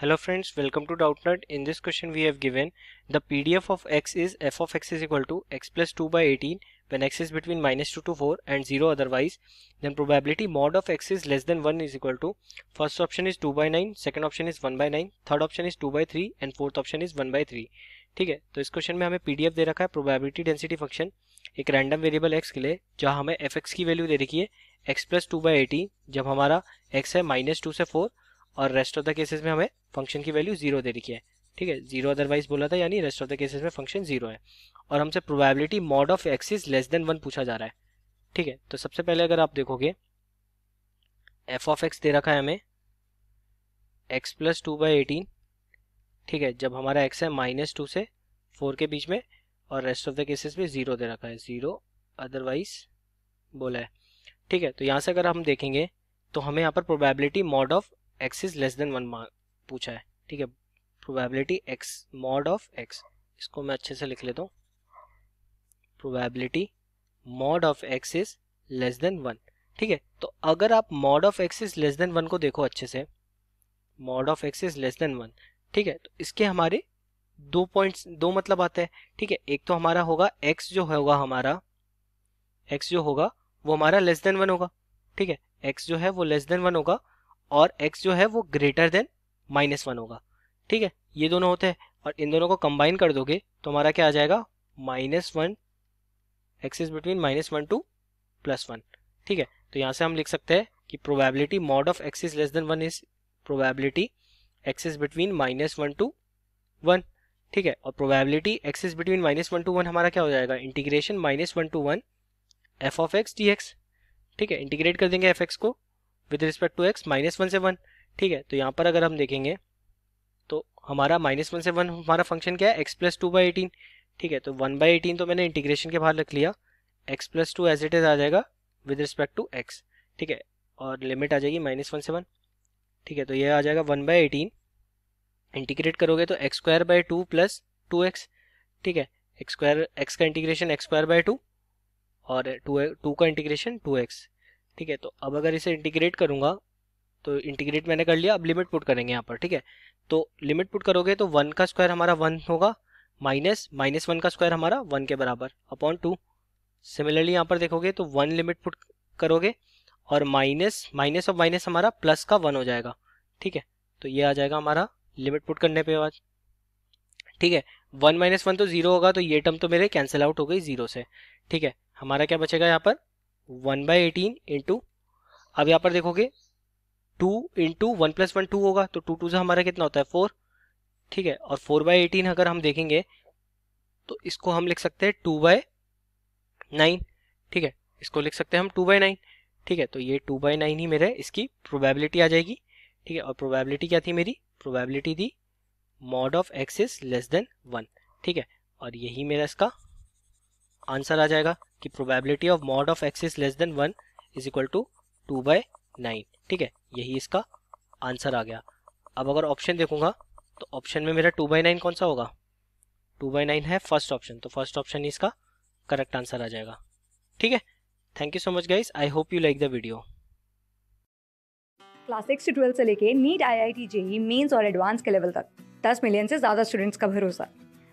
Hello friends, welcome to Doubtnut. In this question we have given the PDF of x is f of x is equal to x plus 2 by 18 when x is between minus 2 to 4 and 0 otherwise then probability mod of x is less than 1 is equal to first option is 2 by 9, second option is 1 by 9, third option is 2 by 3 and fourth option is 1 by 3. ठीक है तो इस question में हमें PDF दे रखा है probability density function एक रैंडम वेरिएबल एक्स के लिए जहाँ हमें एफ एक्स की वैल्यू दे रखी है X plus two by eighteen जब हमारा एक्स है माइनस टू से फोर और रेस्ट ऑफ द केसेस में हमें फंक्शन की वैल्यू जीरो दे रखी है ठीक है जीरो अदरवाइज बोला था यानी रेस्ट ऑफ द केसेस में फंक्शन जीरो है और हमसे probability mod of x is less than one पूछा जा रहा है ठीक है तो सबसे पहले अगर आप देखोगे एफ ऑफ एक्स दे रखा है हमें X plus two by eighteen ठीक है जब हमारा एक्स है माइनस टू से फोर के बीच में और रेस्ट ऑफ द केसेस में ज़ीरो दे रखा है ज़ीरो अदरवाइज बोला है ठीक है तो यहाँ से अगर हम देखेंगे तो हमें यहाँ पर probability mod of x is less than one पूछा है ठीक है probability x mod of x इसको मैं अच्छे से लिख लेता हूँ probability mod of x is less than one ठीक है तो अगर आप mod of x is less than one को देखो अच्छे से mod of x is less than one ठीक है तो इसके हमारे दो पॉइंट्स दो मतलब आते हैं ठीक है एक तो हमारा होगा x जो होगा हमारा x जो होगा वो हमारा लेस देन वन होगा ठीक है x जो है वो लेस देन वन होगा और x जो है वो ग्रेटर देन माइनस वन होगा ठीक है ये दोनों होते हैं और इन दोनों को कंबाइन कर दोगे तो हमारा क्या आ जाएगा minus one X is between minus one to plus one ठीक है तो यहाँ से हम लिख सकते हैं कि probability mod of x is less than one is probability X is between minus one to one ठीक है और probability X is between minus one to one हमारा क्या हो जाएगा integration minus one to one F of X D X ठीक है integrate कर देंगे एफ एक्स को with respect to X minus one से वन ठीक है तो यहाँ पर अगर हम देखेंगे तो हमारा माइनस वन से वन हमारा फंक्शन क्या है X plus two by eighteen ठीक है तो वन बाई एटीन तो मैंने इंटीग्रेशन के बाहर रख लिया X plus two as it is आ जाएगा विद रिस्पेक्ट टू एक्स ठीक है और लिमिट आ जाएगी माइनस वन से वन ठीक है तो यह आ जाएगा वन बाई एटीन इंटीग्रेट करोगे तो X square by two plus two X ठीक है एक्स स्क्वायर एक्स का integration X square by two और टू टू का इंटीग्रेशन टू एक्स ठीक है तो अब अगर इसे इंटीग्रेट करूँगा तो इंटीग्रेट मैंने कर लिया अब लिमिट पुट करेंगे यहाँ पर ठीक है तो लिमिट पुट करोगे तो वन का स्क्वायर हमारा वन होगा माइनस माइनस वन का स्क्वायर हमारा वन के बराबर अपॉन टू सिमिलरली यहाँ पर देखोगे तो वन लिमिट पुट करोगे और माइनस माइनस और माइनस हमारा प्लस का वन हो जाएगा ठीक है तो ये आ जाएगा हमारा लिमिट पुट करने पे आज ठीक है वन माइनस वन तो जीरो होगा तो ये टर्म तो मेरे कैंसिल आउट हो गई जीरो से ठीक है हमारा क्या बचेगा यहाँ पर वन बाई एटीन इंटू अब यहाँ पर देखोगे two into one plus one two होगा तो टू टू से हमारा कितना होता है फोर ठीक है और फोर बाई एटीन अगर हम देखेंगे तो इसको हम लिख सकते हैं टू बाय नाइन ठीक है इसको लिख सकते हैं हम टू बाई नाइन ठीक है तो ये टू बाई नाइन ही मेरे इसकी प्रोबेबिलिटी आ जाएगी ठीक है और प्रोबेबिलिटी क्या थी मेरी प्रोबेबिलिटी थी mod of x is less than one ठीक है और यही मेरा इसका आंसर आ जाएगा कि probability of mod of x is less than one is equal to two by nine ठीक है यही इसका आंसर आ गया अब अगर ऑप्शन देखूंगा तो ऑप्शन में मेरा टू बाई नाइन कौन सा होगा टू बाई नाइन है फर्स्ट ऑप्शन तो फर्स्ट ऑप्शन ही इसका करेक्ट आंसर आ जाएगा ठीक है thank you so much guys I hope you like the video class six से ट्वेल्थ से लेके NEET I I T JEE mains और एडवांस के लेवल तक दस मिलियन से ज़्यादा स्टूडेंट्स का भरोसा